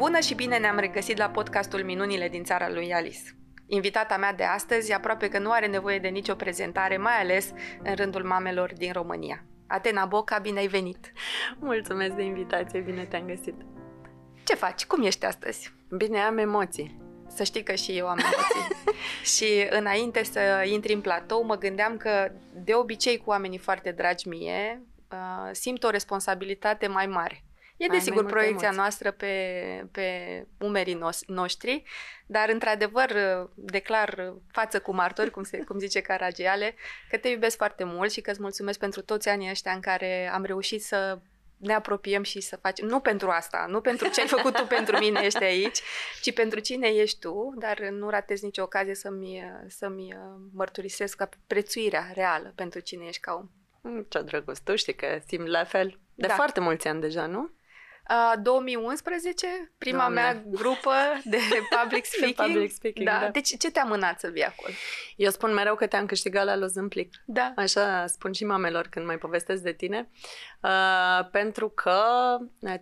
Bună și bine ne-am regăsit la podcastul Minunile din țara lui Alice. Invitata mea de astăzi aproape că nu are nevoie de nicio prezentare, mai ales în rândul mamelor din România. Atena Boca, bine ai venit! Mulțumesc de invitație, bine te-am găsit! Ce faci? Cum ești astăzi? Bine, am emoții. Să știi că și eu am emoții. și înainte să intri în platou, mă gândeam că de obicei cu oamenii foarte dragi mie, uh, simt o responsabilitate mai mare E desigur proiecția emoții. noastră pe, pe umerii no- noștri, dar într-adevăr declar față cu martori, cum, se, cum zice Caragiale, că te iubesc foarte mult și că îți mulțumesc pentru toți anii ăștia în care am reușit să ne apropiem și să facem, nu pentru asta, nu pentru ce ai făcut tu pentru mine ești aici, ci pentru cine ești tu, dar nu ratezi nicio ocazie să-mi, să-mi uh, mărturisesc ca prețuirea reală pentru cine ești ca om. Mm, ce drăguț, tu știi că simt la fel. De da. foarte mulți ani deja, nu? 2011, prima Doamne. mea grupă de public speaking. de public speaking da. da. Deci ce te-a mânat să vii acolo? Eu spun mereu că te-am câștigat la Lozâmplic. Da. Așa spun și mamelor când mai povestesc de tine. Uh, pentru că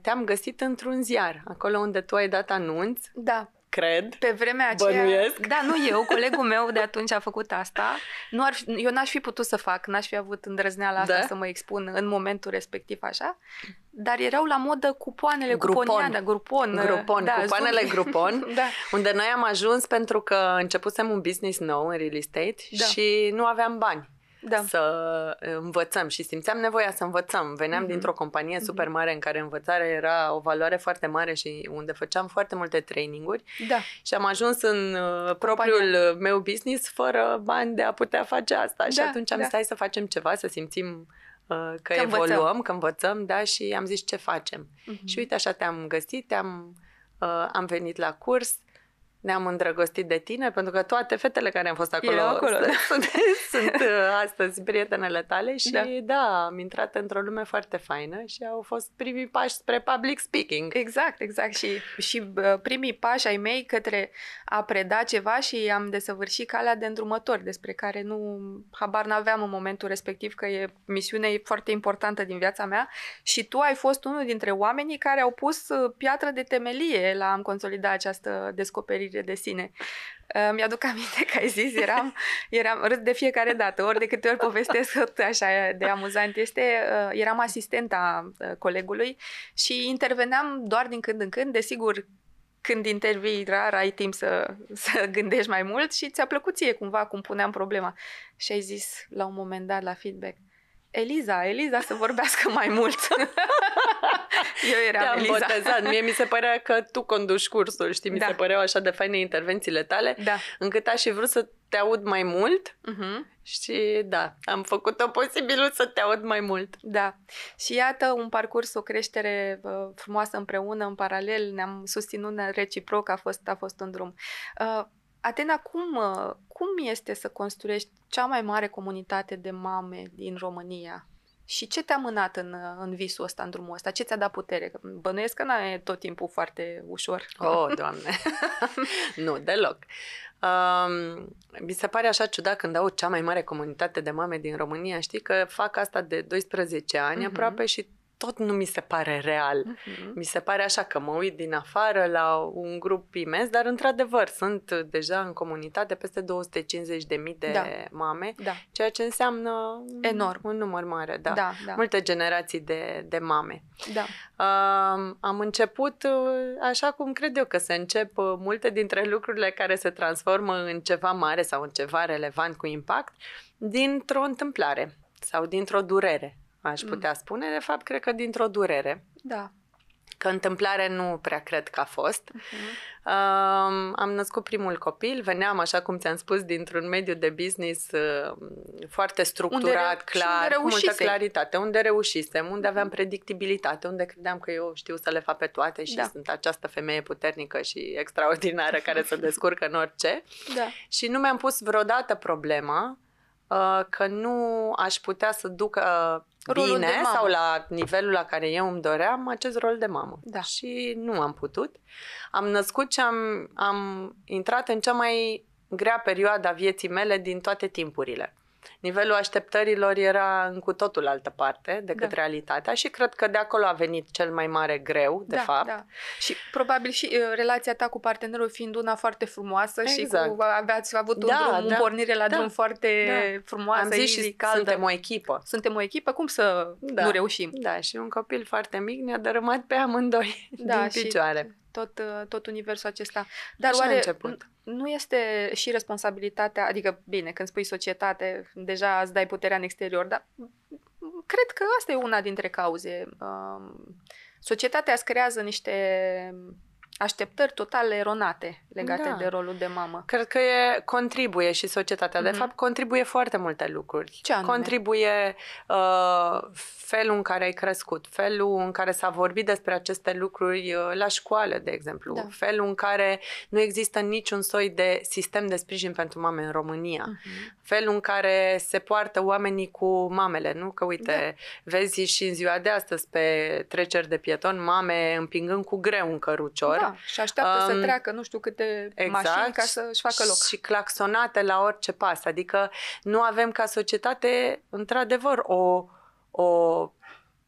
te-am găsit într-un ziar, acolo unde tu ai dat anunț. Da cred. Pe vremea aceea... Bănuiesc. Da, nu eu, colegul meu de atunci a făcut asta. Nu ar fi, eu n-aș fi putut să fac, n-aș fi avut îndrăzneala asta da? să mă expun în momentul respectiv așa. Dar erau la modă cupoanele, grupon. cuponiana, grupon. Grupon, da, cupoanele zumi. grupon, da. unde noi am ajuns pentru că începusem un business nou în real estate da. și nu aveam bani da. să învățăm și simțeam nevoia să învățăm. Veneam mm-hmm. dintr-o companie mhm. super mare în care învățarea era o valoare foarte mare și unde făceam foarte multe traininguri da. și am ajuns în uh, compania. propriul uh, meu business fără bani de a putea face asta. Da, și atunci am da. stai să facem ceva, să simțim uh, că, că evoluăm, învățăm. că învățăm, da, și am zis ce facem. Mm-hmm. Și uite așa te-am găsit, te-am, uh, am venit la curs, ne-am îndrăgostit de tine, pentru că toate fetele care am fost acolo, acolo. Sunt, sunt uh, astăzi prietenele tale și da. da, am intrat într-o lume foarte faină și au fost primii pași spre public speaking. Exact, exact și, și primii pași ai mei către a preda ceva și am desăvârșit calea de îndrumători, despre care nu habar n-aveam în momentul respectiv că e misiune foarte importantă din viața mea și tu ai fost unul dintre oamenii care au pus uh, piatră de temelie la am consolida această descoperire grijă de sine. Mi-aduc aminte că ai zis, eram, eram râd de fiecare dată, ori de câte ori povestesc tot așa de amuzant este, ă, eram asistenta ă, colegului și interveneam doar din când în când, desigur când intervii rar, ai timp să, să gândești mai mult și ți-a plăcut ție cumva cum puneam problema. Și ai zis la un moment dat la feedback, Eliza, Eliza să vorbească mai mult. Eu eram Te-am Eliza. botezat. Mie mi se părea că tu conduci cursul, știi? Mi da. se păreau așa de faine intervențiile tale, da. încât aș fi vrut să te aud mai mult uh-huh. și da, am făcut-o posibilă să te aud mai mult. Da. Și iată un parcurs, o creștere frumoasă împreună, în paralel, ne-am susținut reciproc, a fost, a fost un drum. Uh, Atena, cum, uh, cum este să construiești cea mai mare comunitate de mame din România? Și ce te-a mânat în, uh, în visul ăsta, în drumul ăsta? Ce ți-a dat putere? Bănuiesc că n-ai tot timpul foarte ușor. Oh, doamne! nu, deloc. Um, mi se pare așa ciudat când au cea mai mare comunitate de mame din România. Știi că fac asta de 12 ani uh-huh. aproape și tot nu mi se pare real. Uh-huh. Mi se pare așa că mă uit din afară la un grup imens, dar într-adevăr sunt deja în comunitate peste 250.000 de da. mame, da. ceea ce înseamnă enorm un număr mare, da. da, da. Multe generații de, de mame. Da. Uh, am început așa cum cred eu că se încep uh, multe dintre lucrurile care se transformă în ceva mare sau în ceva relevant cu impact dintr-o întâmplare sau dintr-o durere aș mm. putea mm. spune, de fapt, cred că dintr-o durere. Da. Că întâmplare nu prea cred că a fost. Mm-hmm. Uh, am născut primul copil, veneam, așa cum ți-am spus, dintr-un mediu de business uh, foarte structurat, unde clar, unde cu multă claritate, unde reușisem, unde mhm. aveam predictibilitate, unde credeam că eu știu să le fac pe toate și da. sunt această femeie puternică și extraordinară care se descurcă în orice. Da. Și nu mi-am pus vreodată problema uh, că nu aș putea să duc uh, rolul bine de mamă. sau la nivelul la care eu îmi doream acest rol de mamă. Da. Și nu am putut. Am născut și am, am intrat în cea mai grea perioadă a vieții mele din toate timpurile nivelul așteptărilor era în cu totul altă parte decât da. realitatea și cred că de acolo a venit cel mai mare greu, de da, fapt. Da. Și probabil și uh, relația ta cu partenerul fiind una foarte frumoasă exact. și cu, exact. aveați avut un, da, drum, da, pornire la da, drum foarte da. frumoasă. Am zis și caldă. suntem o echipă. Suntem o echipă, cum să da. nu reușim? Da, și un copil foarte mic ne-a dărâmat pe amândoi da, din picioare. Și tot, uh, tot universul acesta. Dar Așa oare nu este și responsabilitatea, adică bine, când spui societate, deja îți dai puterea în exterior, dar cred că asta e una dintre cauze. Um, societatea îți creează niște așteptări total eronate legate da. de rolul de mamă. Cred că e, contribuie și societatea. De mm-hmm. fapt, contribuie foarte multe lucruri. Ce anume? Contribuie uh, felul în care ai crescut, felul în care s-a vorbit despre aceste lucruri uh, la școală, de exemplu, da. felul în care nu există niciun soi de sistem de sprijin pentru mame în România, mm-hmm. felul în care se poartă oamenii cu mamele, nu? Că uite, da. vezi și în ziua de astăzi pe treceri de pieton mame împingând cu greu un cărucior. Da da, și așteaptă um, să treacă nu știu câte exact, mașini ca să-și facă loc. Și claxonate la orice pas. Adică nu avem ca societate, într-adevăr, o, o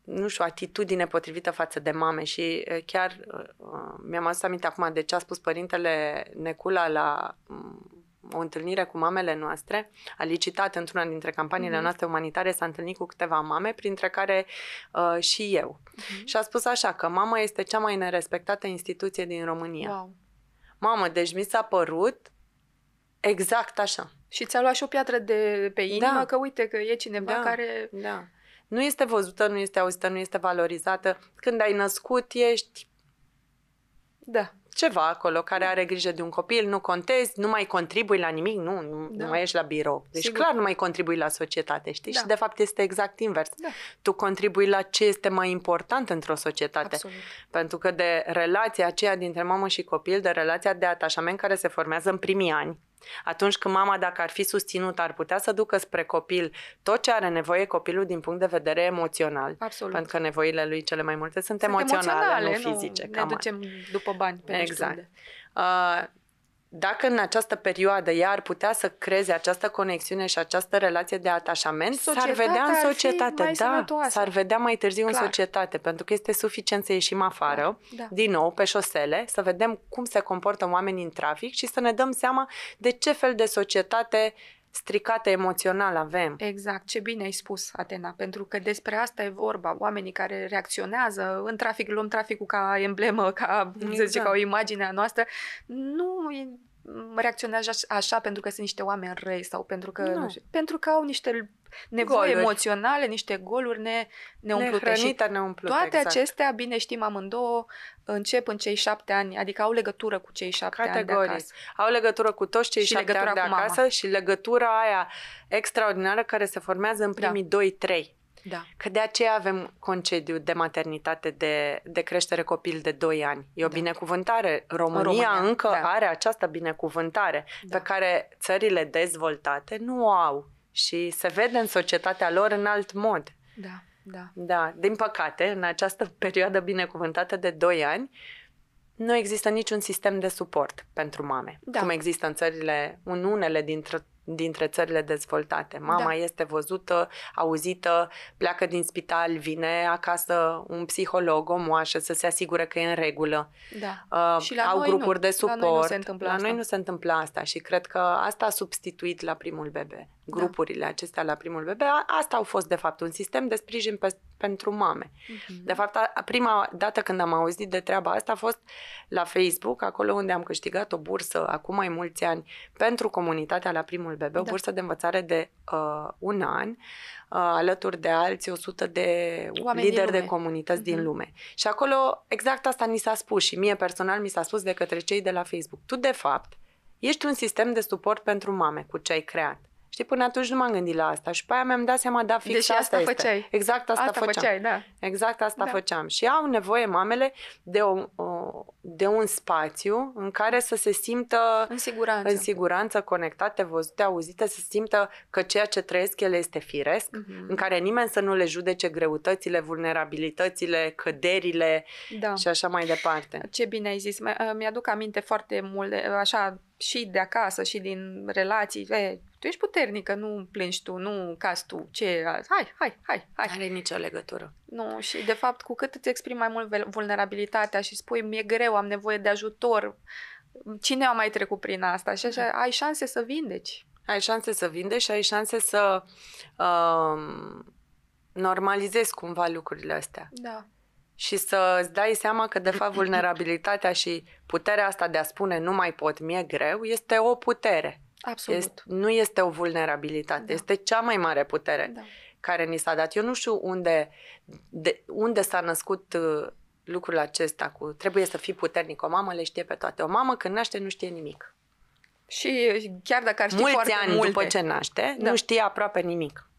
nu știu, atitudine potrivită față de mame și chiar mi-am adus aminte acum de ce a spus părintele Necula la o întâlnire cu mamele noastre, a licitat într-una dintre campaniile mm-hmm. noastre umanitare, s-a întâlnit cu câteva mame, printre care uh, și eu. Mm-hmm. Și a spus așa, că mama este cea mai nerespectată instituție din România. Wow. Mamă, deci mi s-a părut exact așa. Și ți-a luat și o piatră de pe da. inimă da. că uite că e cineva da, care... Da. Nu este văzută, nu este auzită, nu este valorizată. Când ai născut, ești... Da ceva acolo, care are grijă de un copil, nu contezi, nu mai contribui la nimic, nu, nu, da. nu mai ești la birou. Deci Sigur. clar nu mai contribui la societate, știi? Da. Și de fapt este exact invers. Da. Tu contribui la ce este mai important într-o societate. Absolut. Pentru că de relația aceea dintre mamă și copil, de relația de atașament care se formează în primii ani, atunci când mama, dacă ar fi susținut, ar putea să ducă spre copil tot ce are nevoie copilul din punct de vedere emoțional. Absolut. Pentru că nevoile lui cele mai multe sunt, sunt emoționale, emoționale, nu fizice. Nu ne ducem după bani pe Exact. Uh, dacă în această perioadă ea ar putea să creeze această conexiune și această relație de atașament, societatea s-ar vedea în societate, da, sănătoasă. s-ar vedea mai târziu Clar. în societate, pentru că este suficient să ieșim afară, da. Da. din nou, pe șosele, să vedem cum se comportă oamenii în trafic și să ne dăm seama de ce fel de societate stricate emoțional avem. Exact, ce bine ai spus, Atena, pentru că despre asta e vorba. Oamenii care reacționează în trafic, luăm traficul ca emblemă, ca, exact. să zice, ca o imagine a noastră, nu reacționează așa pentru că sunt niște oameni răi sau pentru că, nu. Nu știu, pentru că au niște nevoi goluri. emoționale, niște goluri ne, ne umplute. și neumplute, toate exact. acestea, bine știm amândouă, încep în cei șapte ani, adică au legătură cu cei șapte Categorii. ani de acasă. Au legătură cu toți cei și șapte ani de acasă mama. și legătura aia extraordinară care se formează în da. primii da. 2-3. Da. Că de aceea avem concediu de maternitate de, de creștere copil de 2 ani. E o da. binecuvântare. România, România încă da. are această binecuvântare da. pe care țările dezvoltate nu o au și se vede în societatea lor în alt mod. Da, da. Da, din păcate, în această perioadă binecuvântată de 2 ani, nu există niciun sistem de suport pentru mame, da. cum există în țările, în unele dintre dintre țările dezvoltate. Mama da. este văzută, auzită, pleacă din spital, vine acasă un psiholog, o moașă să se asigure că e în regulă. Da. Uh, și la au noi grupuri nu. de suport. La noi nu se întâmplă la asta. noi nu se întâmplă asta și cred că asta a substituit la primul bebe. Da. grupurile da. acestea la primul bebe, asta au fost de fapt un sistem de sprijin pe, pentru mame. Mm-hmm. De fapt, a, prima dată când am auzit de treaba asta a fost la Facebook, acolo unde am câștigat o bursă acum mai mulți ani pentru comunitatea la primul bebe, da. o bursă de învățare de uh, un an, uh, alături de alți 100 de Oameni lideri de comunități mm-hmm. din mhm. lume. Și acolo exact asta ni s-a spus și mie personal mi s-a spus de către cei de la Facebook. Tu, de fapt, ești un sistem de suport pentru mame cu ce ai creat Știi, până atunci nu m-am gândit la asta și pe aia mi-am dat seama, da, fix deci asta, asta este. făceai. Exact asta, asta făceam. Făceai, da. Exact asta da. făceam. Și au nevoie mamele de, o, de un spațiu în care să se simtă în siguranță, în siguranță conectate, văzute, auzite, să simtă că ceea ce trăiesc ele este firesc, mm-hmm. în care nimeni să nu le judece greutățile, vulnerabilitățile, căderile da. și așa mai departe. Ce bine ai zis. Uh, mi-aduc aminte foarte mult, așa și de acasă și din relații, e, tu ești puternică, nu plângi tu, nu cazi tu, ce, hai, hai, hai, hai. Nu are nicio legătură. Nu, și de fapt, cu cât îți exprimi mai mult vulnerabilitatea și spui, mi-e greu, am nevoie de ajutor, cine a mai trecut prin asta? Și așa, ai șanse să vindeci. Ai șanse să vindeci și ai șanse să um, normalizezi cumva lucrurile astea. Da și să îți dai seama că, de fapt, vulnerabilitatea și puterea asta de a spune nu mai pot, mi-e greu, este o putere. Absolut. Este, nu este o vulnerabilitate, da. este cea mai mare putere da. care ni s-a dat. Eu nu știu unde, de, unde s-a născut uh, lucrul acesta cu trebuie să fii puternic. O mamă le știe pe toate. O mamă când naște nu știe nimic. Și chiar dacă ar ști Mulți foarte ani multe. după ce naște, da. nu știe aproape nimic.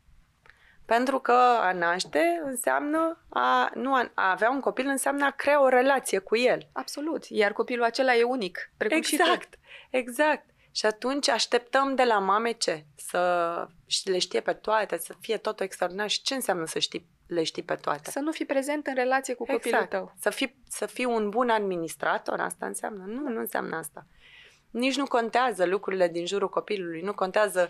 Pentru că a naște înseamnă a, nu a, a avea un copil înseamnă a crea o relație cu el. Absolut. Iar copilul acela e unic, precum exact, și tu. Exact. exact. Și atunci așteptăm de la mame ce? Să le știe pe toate, să fie totul extraordinar. Și ce înseamnă să știi, le știi pe toate? Să nu fii prezent în relație cu copilul exact. tău. Să fii, să fii un bun administrator, asta înseamnă? Nu, nu înseamnă asta. Nici nu contează lucrurile din jurul copilului, nu contează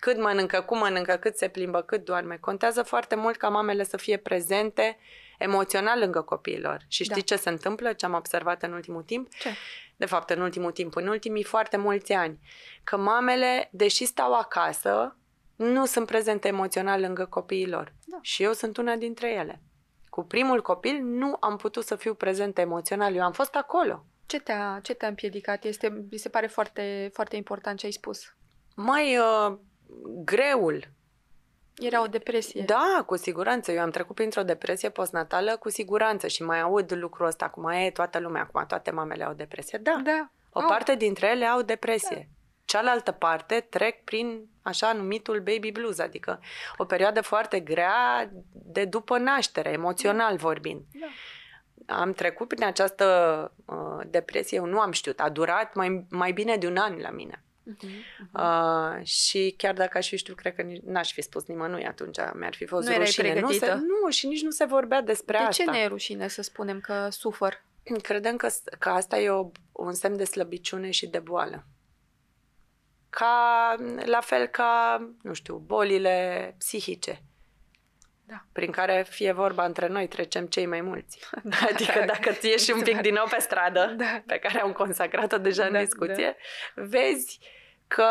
cât mănâncă, cum mănâncă, cât se plimbă, cât doarme. Contează foarte mult ca mamele să fie prezente emoțional lângă copiilor. Și știi da. ce se întâmplă, ce am observat în ultimul timp? Ce? De fapt, în ultimul timp, în ultimii foarte mulți ani, că mamele, deși stau acasă, nu sunt prezente emoțional lângă copiilor. Da. Și eu sunt una dintre ele. Cu primul copil nu am putut să fiu prezentă emoțional. Eu am fost acolo. Ce te-a, ce te-a împiedicat? Este, mi se pare foarte, foarte important ce ai spus. Mai uh, greul. Era o depresie. Da, cu siguranță. Eu am trecut printr-o depresie postnatală cu siguranță și mai aud lucrul ăsta. Acum e toată lumea, acum toate mamele au depresie. Da, da. o au. parte dintre ele au depresie. Da. Cealaltă parte trec prin așa numitul baby blues, adică o perioadă foarte grea de după naștere, emoțional da. vorbind. Da am trecut prin această uh, depresie, eu nu am știut, a durat mai, mai bine de un an la mine. Uh-huh, uh-huh. Uh, și chiar dacă aș fi știut, cred că nici, n-aș fi spus nimănui atunci, mi-ar fi fost nu rușine. Nu, se, nu, și nici nu se vorbea despre de asta. De ce ne e rușine să spunem că sufăr? Credem că, că asta e o, un semn de slăbiciune și de boală. Ca, la fel ca, nu știu, bolile psihice da. prin care fie vorba între noi, trecem cei mai mulți. Da, adică dacă ți ieși un pic da. din nou pe stradă, da. pe care am consacrat-o deja da, în discuție, da. vezi că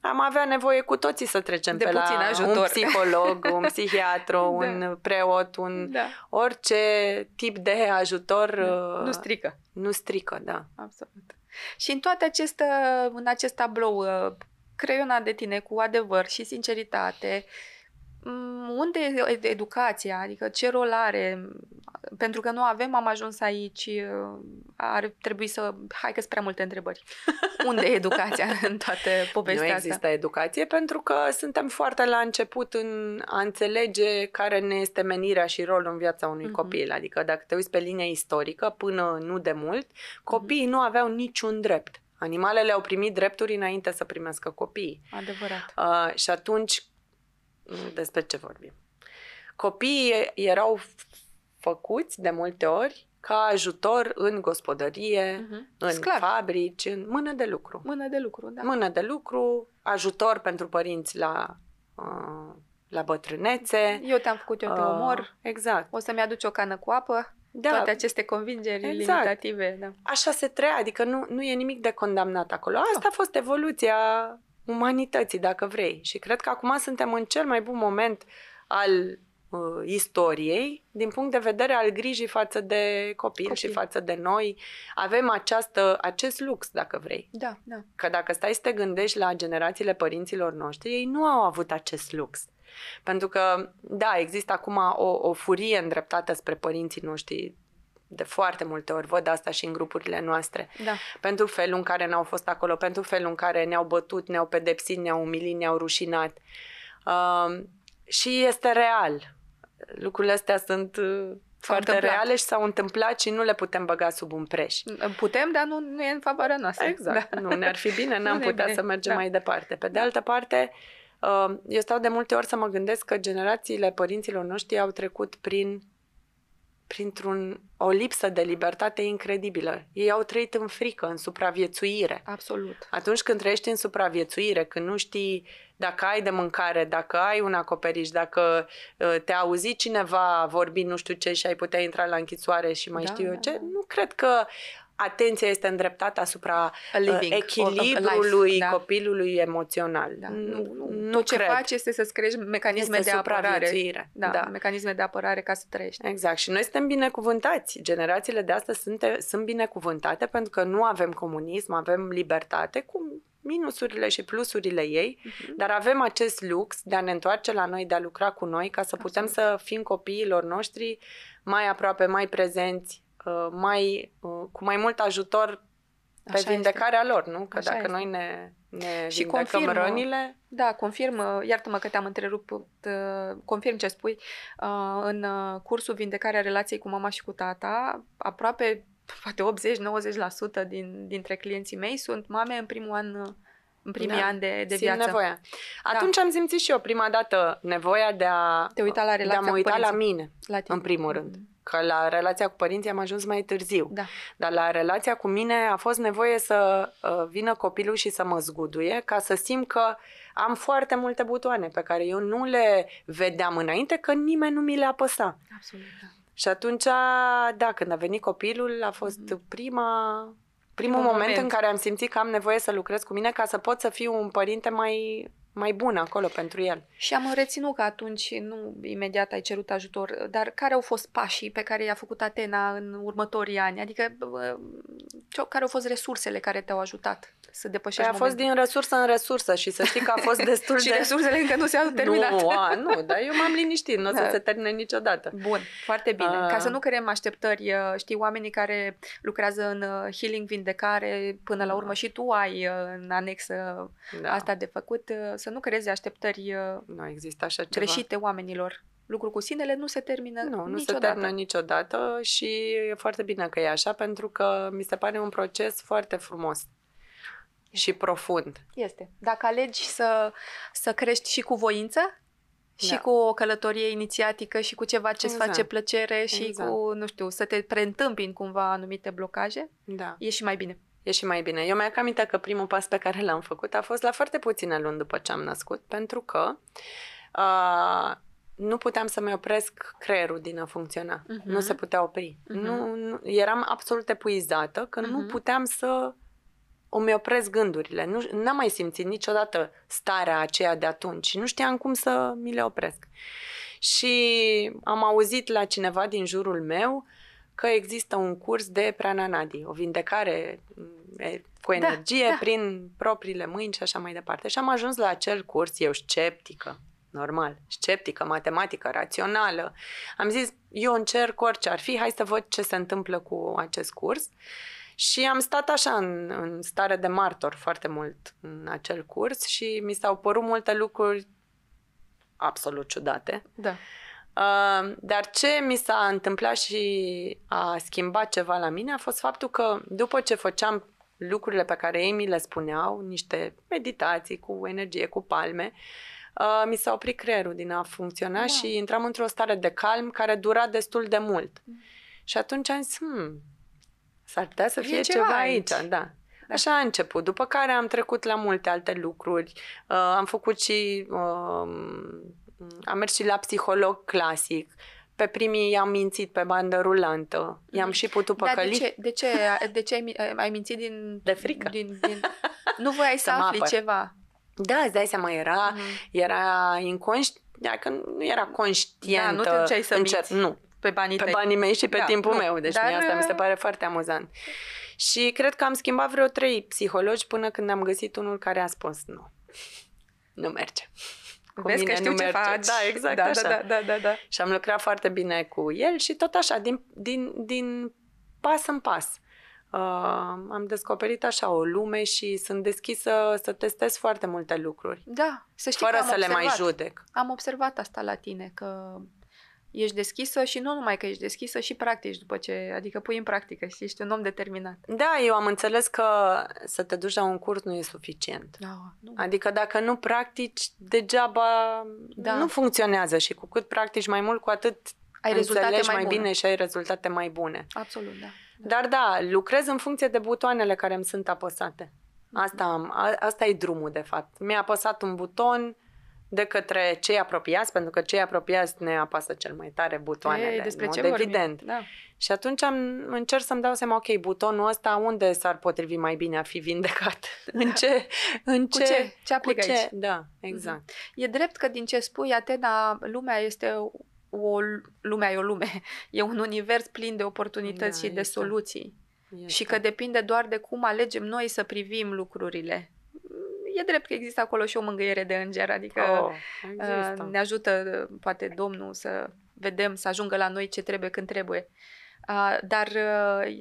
am avea nevoie cu toții să trecem De pe la ajutor. un psiholog, un psihiatru, da. un preot, un da. orice tip de ajutor. Da. Uh, nu strică. Nu strică, da. Absolut. Și în toate aceste, în acest tablou, uh, creiona de tine cu adevăr și sinceritate Mm, unde e educația? Adică ce rol are? Pentru că nu avem, am ajuns aici, uh, ar trebui să... Hai că sunt prea multe întrebări. Unde e educația în toate povestea Nu există asta? educație pentru că suntem foarte la început în a înțelege care ne este menirea și rolul în viața unui mm-hmm. copil. Adică dacă te uiți pe linia istorică, până nu de mult, mhm. copiii mm-hmm. nu aveau niciun drept. Animalele au primit drepturi înainte să primească copiii. Adevărat. Uh, și atunci despre ce vorbim. Copiii erau făcuți de multe ori ca ajutor în gospodărie, uh-huh. în Sclar. fabrici, în mână de lucru. Mână de lucru, da. Mână de lucru, ajutor pentru părinți la uh, la bătrânețe. Eu te-am făcut, eu te uh, omor. Exact. O să-mi aduci o cană cu apă. Da. Toate aceste convingeri exact. limitative. Da. Așa se trăia, adică nu, nu e nimic de condamnat acolo. Asta a fost evoluția umanității, dacă vrei. Și cred că acum suntem în cel mai bun moment al uh, istoriei, din punct de vedere al grijii față de copil, copil și față de noi. Avem această, acest lux, dacă vrei. Da, da. Că dacă stai să te gândești la generațiile părinților noștri, ei nu au avut acest lux. Pentru că, da, există acum o, o furie îndreptată spre părinții noștri de foarte multe ori văd asta și în grupurile noastre. Da. Pentru felul în care n-au fost acolo, pentru felul în care ne-au bătut, ne-au pedepsit, ne-au umilit, ne-au rușinat. Uh, și este real. Lucrurile astea sunt uh, foarte întâmplat. reale și s-au întâmplat și nu le putem băga sub un preș. Putem, dar nu, nu e în favoarea noastră. Exact. Da. Nu, ne-ar fi bine, n-am putea bine. să mergem da. mai departe. Pe de da. altă parte, uh, eu stau de multe ori să mă gândesc că generațiile părinților noștri au trecut prin printr-un o lipsă de libertate incredibilă. Ei au trăit în frică, în supraviețuire. Absolut. Atunci când trăiești în supraviețuire, când nu știi dacă ai de mâncare, dacă ai un acoperiș, dacă ă, te auzi cineva vorbind nu știu ce și ai putea intra la închisoare și mai da, știu eu da, ce, da. nu cred că atenția este îndreptată asupra uh, Living, echilibrului life, da. copilului emoțional. Da. Nu, nu, nu ce cred. faci este să-ți crești mecanisme este de apărare. Da, da, mecanisme de apărare ca să trăiești. Exact. Și noi suntem binecuvântați. Generațiile de astăzi sunt, sunt binecuvântate pentru că nu avem comunism, avem libertate, cu minusurile și plusurile ei, uh-huh. dar avem acest lux de a ne întoarce la noi, de a lucra cu noi, ca să Absolut. putem să fim copiilor noștri mai aproape, mai prezenți, Uh, mai, uh, cu mai mult ajutor pe Așa vindecarea este. lor, nu? Că Așa dacă este. noi ne, ne și vindecăm confirm, rănile... Da, confirm, iartă-mă că te-am întrerupt, uh, confirm ce spui, în cursul Vindecarea relației cu mama și cu tata, aproape poate 80-90% din, dintre clienții mei sunt mame în primul an în primii da. ani de, de viață. nevoia. Da. Atunci da. am simțit și eu prima dată nevoia de a te uita la relația de a mă uita părinții. la mine, la tine. în primul mm. rând. Mm-hmm Că la relația cu părinții am ajuns mai târziu. Da. Dar la relația cu mine a fost nevoie să uh, vină copilul și să mă zguduie ca să simt că am foarte multe butoane pe care eu nu le vedeam înainte că nimeni nu mi le apăsa. Absolut. Da. Și atunci, da, când a venit copilul, a fost mm-hmm. prima primul moment, moment în care am simțit că am nevoie să lucrez cu mine ca să pot să fiu un părinte mai mai bună acolo pentru el. Și am reținut că atunci nu imediat ai cerut ajutor, dar care au fost pașii pe care i-a făcut Atena în următorii ani? Adică care au fost resursele care te-au ajutat? să depășești păi a fost din resursă în resursă și să știi că a fost destul și de... Și resursele încă nu s-au terminat. Nu, a, nu, dar eu m-am liniștit, nu o să da. se termine niciodată. Bun, foarte bine. Ca să nu creăm așteptări, uh, știi, oamenii care lucrează în uh, healing, vindecare, până la urmă da. și tu ai uh, în anexă da. asta de făcut, să nu creezi așteptări nu există așa ceva. greșite oamenilor lucru cu sinele nu se termină nu, niciodată. Nu se termină niciodată și e foarte bine că e așa pentru că mi se pare un proces foarte frumos și profund. Este. Dacă alegi să, să crești și cu voință, și da. cu o călătorie inițiatică și cu ceva ce îți exact. face plăcere și cu, exact. nu știu, să te preîntâmpini cumva anumite blocaje, da. e și mai bine. E și mai bine. Eu mi-am aminte că primul pas pe care l-am făcut a fost la foarte puține luni după ce am născut, pentru că uh, nu puteam să-mi opresc creierul din a funcționa. Uh-huh. Nu mhm. se putea opri. Uh-huh. Nu, nu, eram absolut epuizată că uh-huh. nu mhm. puteam să îmi opresc gândurile. Nu, n-am mai simțit niciodată starea aceea de atunci și nu știam cum să mi le opresc. Și am auzit la cineva din jurul meu că există un curs de prananadi, o vindecare mm, cu da, energie da, da. prin propriile mâini și așa mai departe. Și am ajuns la acel curs, eu sceptică, normal, sceptică, matematică, rațională. Am zis, eu încerc orice ar fi, hai să văd ce se întâmplă cu acest curs. Uh, și am stat așa în, în stare de martor foarte mult în acel curs și mi s-au părut multe lucruri absolut ciudate. Da. Uh, dar ce mi s-a întâmplat și a schimbat ceva la mine a fost faptul că după ce făceam lucrurile pe care ei mi le spuneau, niște meditații cu energie, cu palme, uh, mi s-a oprit creierul din a funcționa da. și intram într-o stare de calm care dura destul de mult. Mm. Și atunci am zis, hmm, S-ar putea să fie ceva, ceva aici, aici da. Da. Așa a început. După care am trecut la multe alte lucruri. Uh, am făcut și. Uh, am mers și la psiholog clasic. Pe primii i-am mințit pe bandă rulantă. I-am mm. și putut păcăli. Da, de ce, de ce, de ce ai, ai mințit din... De frică. Din, din, nu voiai să, să afli apăr. ceva. Da, îți dai seama, era, mm. era inconștient, că nu era conștientă. Da, nu te să încer- Nu, pe banii, pe tăi. banii mei și pe da, timpul nu, meu. Deci dar... mie asta mi se uh, pare foarte amuzant. Și cred că am schimbat vreo trei psihologi până când am găsit unul care a spus nu. Nu merge. Cu Vezi mine că știu nu ce merge. faci. Da, exact da, așa. Da, da, da, da. Și am lucrat foarte bine cu el și tot așa, din, din, din pas în pas. Uh, am descoperit așa o lume și sunt deschisă să testez foarte multe lucruri. Da, să știi Fără că am să observat. le mai judec. Am observat asta la tine, că ești deschisă și nu numai că ești deschisă, și practici după ce, adică pui în practică și ești un om determinat. Da, eu am înțeles că să te duci la un curs nu e suficient. Da, nu. Adică dacă nu practici, degeaba da. nu funcționează și cu cât practici mai mult, cu atât ai rezultate mai, mai bune. bine și ai rezultate mai bune. Absolut, da. da. Dar da, lucrez în funcție de butoanele care îmi sunt apăsate. Asta, am, a, asta e drumul, de fapt. Mi-a apăsat un buton, de către cei apropiați, pentru că cei apropiați ne apasă cel mai tare butoanele, Ei, despre Ce evident. Da. Și atunci am, încerc să-mi dau seama, ok, butonul ăsta unde s-ar potrivi mai bine a fi vindecat? Da. În ce? În ce? Cu ce? Ce aplică cu ce? aici? Da, mhm. exact. Mm-hmm. E drept că din ce spui, Atena, lumea este o lumea e o lume. E un univers plin de oportunități da, și de soluții. Este. Și că depinde doar de cum alegem noi să privim lucrurile e drept că există acolo și o mângâiere de înger, adică oh, uh, ne ajută uh, poate Domnul să vedem, să ajungă la noi ce trebuie când trebuie. Uh, dar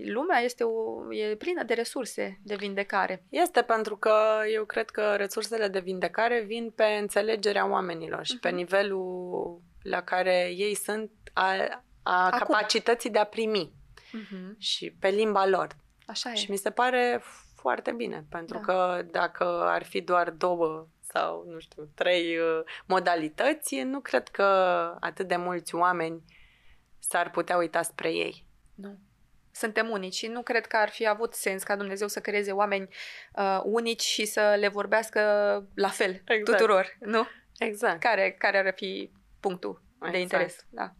lumea este o, e plină de resurse de vindecare. Este pentru că eu cred că resursele de vindecare vin pe înțelegerea oamenilor și uh-huh. pe mhm. nivelul la care ei sunt a, a capacității de a primi uh-huh. și pe limba lor. Așa e. Și mi se pare foarte bine, pentru da. că dacă ar fi doar două sau, nu știu, trei uh, modalități, nu cred că atât de mulți oameni s-ar putea uita spre ei. Nu. Suntem unici și nu cred că ar fi avut sens ca Dumnezeu să creeze oameni uh, unici și să le vorbească la fel exact. tuturor, nu? Exact. Care, care ar fi punctul exact. de interes? Da.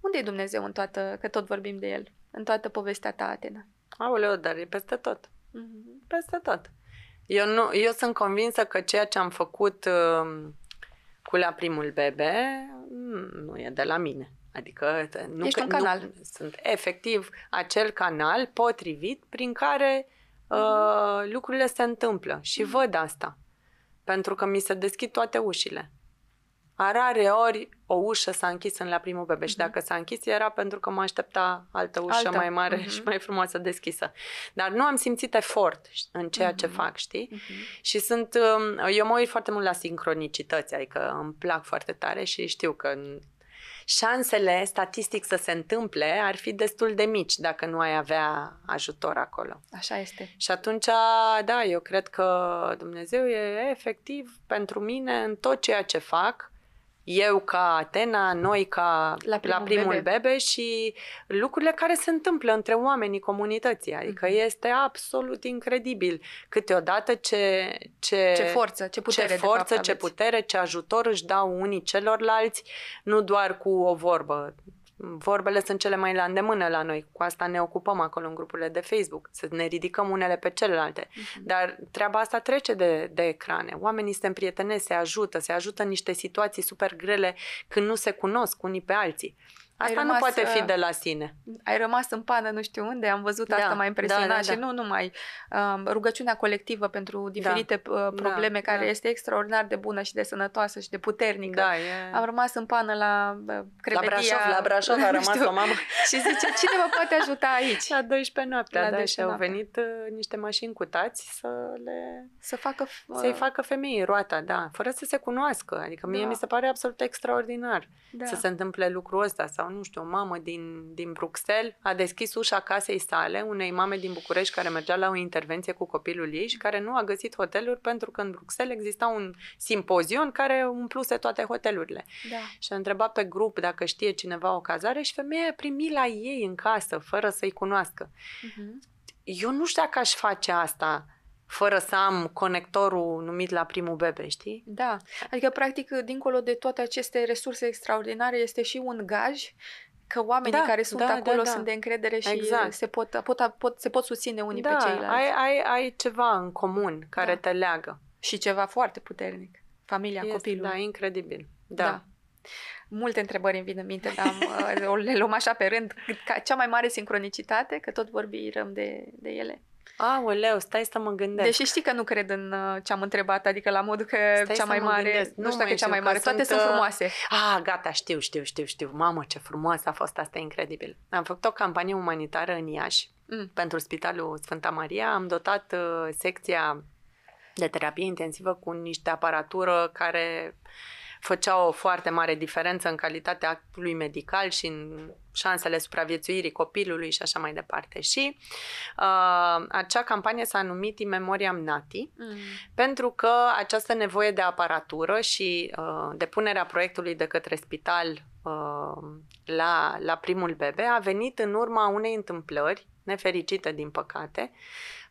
Unde e Dumnezeu în toată, că tot vorbim de El, în toată povestea ta, Atena? Aoleo, dar e peste tot. Mm-hmm. Peste tot. Eu, nu, eu sunt convinsă că ceea ce am făcut uh, cu la primul bebe mm, nu e de la mine. Adică nu, Ești că, un canal. Nu, sunt efectiv acel canal potrivit prin care uh, mm-hmm. lucrurile se întâmplă și mm. văd asta. Pentru că mi se deschid toate ușile rare ori o ușă s-a închis în la primul bebe și mhm. dacă s-a închis era pentru că mă aștepta altă ușă altă. mai mare uh-huh. și mai frumoasă deschisă. Dar nu am simțit efort în ceea uh-huh. ce mhm. fac, știi? Uh-huh. Și sunt, um, eu mă uit foarte mult la sincronicități, adică îmi plac foarte tare și știu că șansele statistic să se întâmple ar fi destul de mici dacă nu ai avea ajutor acolo. Așa este. Și atunci, da, eu cred că Dumnezeu e efectiv pentru mine în tot ceea ce fac eu ca Atena, noi ca la primul, la primul bebe. bebe și lucrurile care se întâmplă între oamenii comunității. Adică mm-hmm. este absolut incredibil câteodată ce, ce, ce forță, ce putere, ce, forță, fapt, ce putere, ce ajutor își dau unii celorlalți, nu doar cu o vorbă Vorbele sunt cele mai la îndemână la noi, cu asta ne ocupăm acolo în grupurile de Facebook, să ne ridicăm unele pe celelalte. Mm-hmm. Dar treaba asta trece de, de ecrane. Oamenii se împrietenesc, se ajută, se ajută în niște situații super grele când nu se cunosc unii pe alții. Asta rămas, nu poate fi uh, de la sine. Ai rămas în pană nu știu unde, am văzut da, asta mai da, impresionat da, da, da. și nu numai um, rugăciunea colectivă pentru da, diferite uh, da, probleme da, care da. este extraordinar de bună și de sănătoasă și de puternică. Da, e... Am rămas în pană la crepedia. La Brașov, la Brașov a rămas știu, o mamă. Și zice, cine mă poate ajuta aici? La 12 noaptea, la da, și au venit uh, niște mașini cu tați să le... Să facă... Uh... Să-i facă femeii roata, da, fără să se cunoască. Adică mie da. mi se pare absolut extraordinar da. să se întâmple lucrul ăsta sau sau, nu știu, o mamă din, din Bruxelles a deschis ușa casei sale unei mame din București care mergea la o intervenție cu copilul ei și care nu a găsit hoteluri pentru că în Bruxelles exista un simpozion care umpluse toate hotelurile. Da. Și a întrebat pe grup dacă știe cineva o cazare și femeia a primit la ei în casă, fără să-i cunoască. Uh-huh. Eu nu știu dacă aș face asta fără să am conectorul numit la primul bebe, știi? Da. Adică, practic, dincolo de toate aceste resurse extraordinare, este și un gaj că oamenii da, care sunt da, acolo da, da. sunt de încredere și exact. se, pot, pot, pot, se pot susține unii da, pe ceilalți. Ai, ai, ai ceva în comun care da. te leagă. Și ceva foarte puternic. Familia, este, copilul. Da, incredibil. Da. da. Multe întrebări îmi vin în minte, dar am, le luăm așa pe rând. Ca cea mai mare sincronicitate, că tot vorbim de, de ele. Aoleu, stai să mă gândesc. Deși știi că nu cred în uh, ce am întrebat, adică la modul că stai cea mai mare, gândesc. nu, nu știu dacă cea mai mare, toate sunt, sunt uh, frumoase. Ah, gata, știu, știu, știu, știu. Mamă, ce frumoasă a fost asta, incredibil. Am făcut o campanie umanitară în Iași mm. pentru Spitalul Sfânta Maria. Am dotat uh, secția de terapie intensivă cu niște aparatură care făcea o foarte mare diferență în calitatea actului medical și în șansele supraviețuirii copilului și așa mai departe. Și uh, acea campanie s-a numit In Memoriam Nati, mm. pentru că această nevoie de aparatură și uh, depunerea proiectului de către spital uh, la, la primul bebe a venit în urma unei întâmplări nefericită din păcate,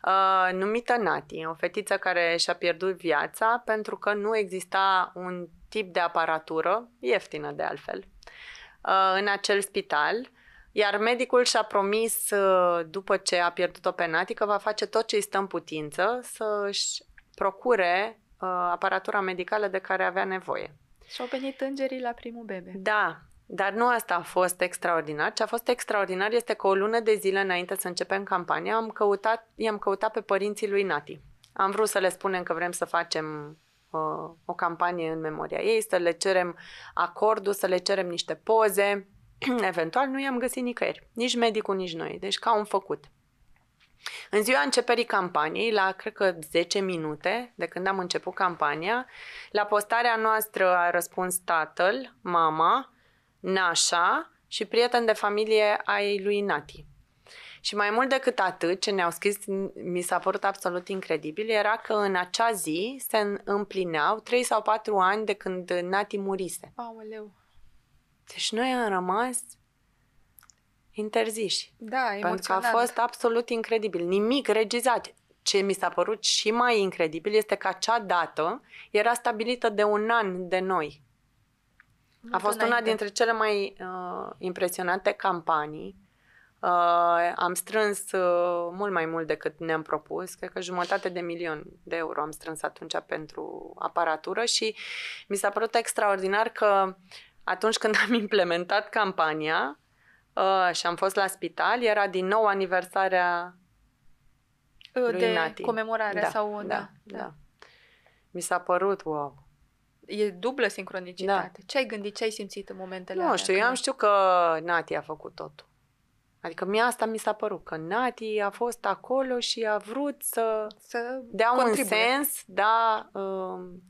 uh, numită Nati, o fetiță care și-a pierdut viața pentru că nu exista un tip de aparatură, ieftină de altfel, uh, în acel spital, iar medicul și-a promis, uh, după ce a pierdut-o pe că va face tot ce îi stă în putință să-și procure uh, aparatura medicală de care avea nevoie. Și au venit îngerii la primul bebe. Da, dar nu asta a fost extraordinar. Ce a fost extraordinar este că o lună de zile înainte să începem campania am căutat, i-am căutat pe părinții lui Nati. Am vrut să le spunem că vrem să facem o campanie în memoria ei, să le cerem acordul, să le cerem niște poze. Eventual nu i-am găsit nicăieri, nici medicul, nici noi, deci ca un făcut. În ziua începerii campaniei, la cred că 10 minute de când am început campania, la postarea noastră a răspuns tatăl, mama, Nașa și prieten de familie ai lui Nati. Și mai mult decât atât, ce ne-au scris, mi s-a părut absolut incredibil, era că în acea zi se împlineau 3 sau 4 ani de când Nati murise. Aoleu! Deci noi am rămas interziși. Da, emoționat. Pentru că a fost absolut incredibil. Nimic regizat. Ce mi s-a părut și mai incredibil este că acea dată era stabilită de un an de noi. Nu a fost înainte. una dintre cele mai uh, impresionante campanii Uh, am strâns uh, mult mai mult decât ne-am propus, cred că jumătate de milion de euro am strâns atunci pentru aparatură și mi s-a părut extraordinar că atunci când am implementat campania uh, și am fost la spital, era din nou aniversarea uh, de lui Nati. comemorare da, sau... Da, da, da, da. Mi s-a părut, wow, e dublă sincronicitate. Da. Ce ai gândit, ce ai simțit în momentele Nu știu, eu am știu că Nati a făcut totul. Adică mie asta mi s-a părut, că Nati a fost acolo și a vrut să, să dea contribuie. un sens da, um,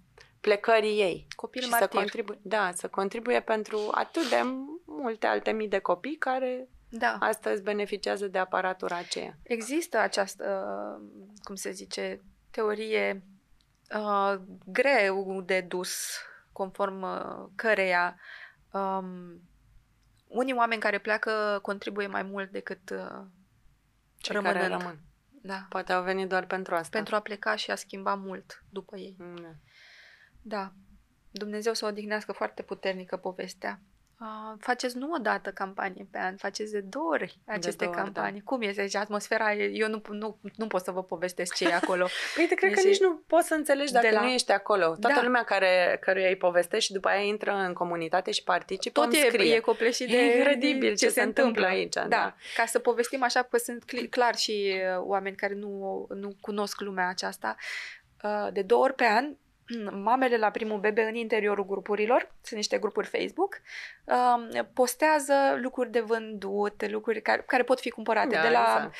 plecării ei. Copil și martir. Să contribuie, da, să contribuie pentru atât de multe alte mii de copii care da. astăzi beneficiază de aparatura aceea. Există această, cum se zice, teorie uh, greu de dus, conform uh, căreia um, unii oameni care pleacă contribuie mai mult decât uh, Cei rămânând. care rămân. Da. Poate au venit doar pentru asta. Pentru a pleca și a schimba mult după ei. Mm, da. da. Dumnezeu să odihnească foarte puternică povestea faceți nu o dată campanie pe an, faceți de două ori aceste două ori, da. campanii. Da. Cum este deci, atmosfera? Eu nu, nu, nu pot să vă povestesc ce e acolo. păi te cred deci, că nici nu poți să înțelegi dacă la... nu ești acolo. Toată da. lumea care, căruia îi povestești și după aia intră în comunitate și participă, Tot e, scrie. e copleșit de e incredibil ce, ce se, se întâmplă, întâmplă aici. Da. da. Ca să povestim așa, că sunt clar și uh, oameni care nu, nu cunosc lumea aceasta. Uh, de două ori pe an mamele la primul bebe în interiorul grupurilor, sunt niște grupuri Facebook, um, postează lucruri de vândut, lucruri care, care pot fi cumpărate, da, de la exact.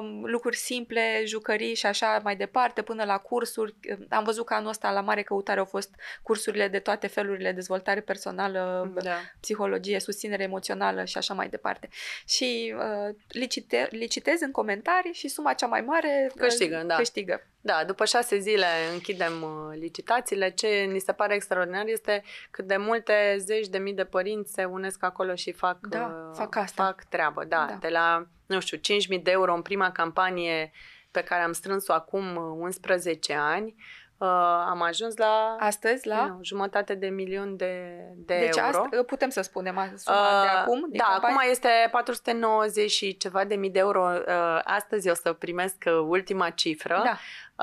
Um, lucruri simple, jucării și așa mai departe, până la cursuri. Um, am văzut că anul ăsta la mare căutare au fost cursurile de toate felurile, dezvoltare personală, da. psihologie, susținere emoțională și așa mai departe. Și uh, licite, licitez în comentarii și suma cea mai mare uh, câștigă. da. câștigă. Da, după șase zile închidem uh, licitațiile. Ce ni se pare extraordinar este cât de multe zeci de mii de părinți se unesc acolo și fac, da, uh, fac, asta. fac treabă. Da, da, de la, nu știu, 5.000 de euro în prima campanie pe care am strâns-o acum 11 uh, ani, Uh, am ajuns la... Astăzi la? Nu, jumătate de milion de, de deci euro. Deci asta, putem să spunem suma uh, de acum? De da, campanie? acum este 490 și ceva de mii de euro. Uh, astăzi o să primesc ultima cifră. Da.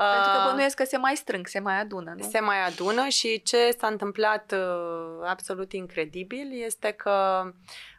Pentru că uh, bănuiesc că se mai strâng, se mai adună, nu? Se mai adună și ce s-a întâmplat uh, absolut incredibil este că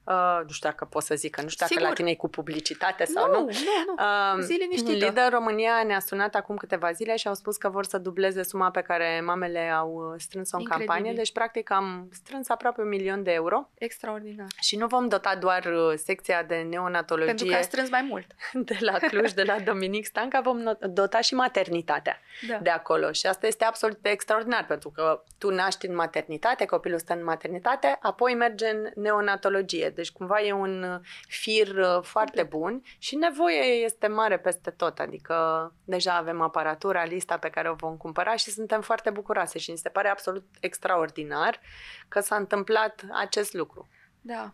Uh, nu știu dacă pot să zic, că nu știu Sigur. dacă la tine e cu publicitate sau nu. nu. nu, nu. Uh, Zile Lider România ne-a sunat acum câteva zile și au spus că vor să dubleze suma pe care mamele au strâns-o în Incredibil. campanie. Deci, practic, am strâns aproape un milion de euro. Extraordinar. Și nu vom dota doar uh, secția de neonatologie. Pentru că ai strâns mai mult. De la Cluj, de la Dominic Stanca, vom dota și maternitatea da. de acolo. Și asta este absolut extraordinar, pentru că tu naști în maternitate, copilul stă în maternitate, apoi merge în neonatologie. Deci cumva e un uh, fir uh, foarte bun și nevoie este mare peste tot. Adică deja avem aparatura, lista pe care o vom cumpăra și suntem foarte bucuroase și ni se pare absolut extraordinar că s-a întâmplat acest lucru. Da.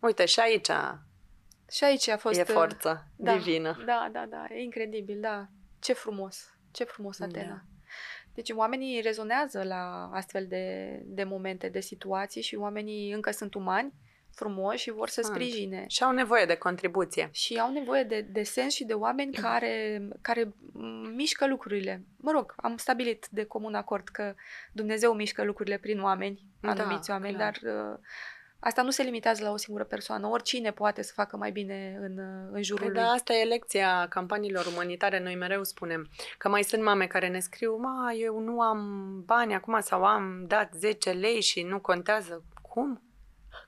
Uite, și aici și aici a fost... E uh, forță da, divină. Da, da, da, e incredibil, da. Ce frumos, ce frumos da. Atena. Da. Deci oamenii rezonează la astfel de, de momente, de situații și oamenii încă sunt umani frumos și vor să sprijine. Și au nevoie de contribuție. Și au nevoie de, de sens și de oameni care, care mișcă lucrurile. Mă rog, am stabilit de comun acord că Dumnezeu mișcă lucrurile prin oameni, da, anumiți da, oameni, clar. dar uh, asta nu se limitează la o singură persoană. Oricine poate să facă mai bine în, uh, în jurul Cred păi lui. Da, asta e lecția campaniilor umanitare. Noi mereu spunem că mai sunt mame care ne scriu, ma, eu nu am bani acum sau am dat 10 lei și nu contează. Cum?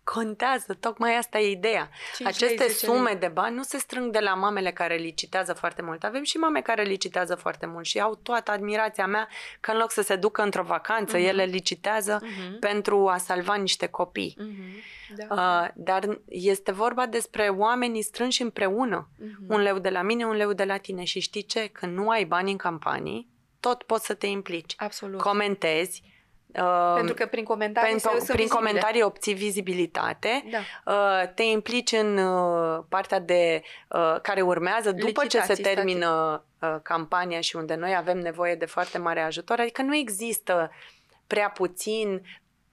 contează, tocmai asta e ideea. 5, Aceste sume de bani nu se strâng de la mamele care licitează foarte mult. Avem și mame care licitează foarte mult și au toată admirația mea că în loc să se ducă într-o vacanță, mhm. ele licitează mhm. pentru a salva niște copii. Mhm. Da. Uh, dar este vorba despre oamenii strânși împreună. Un leu de la mine, un leu de la tine. Și știi ce? Când nu ai bani în campanii, tot poți să te implici. Absolut. Comentezi, pentru că prin comentarii pentru, prin vizibile. comentarii obții vizibilitate, da. uh, te implici în uh, partea de uh, care urmează după Licitații, ce se termină uh, campania și unde noi avem nevoie de foarte mare ajutor, adică nu există prea puțin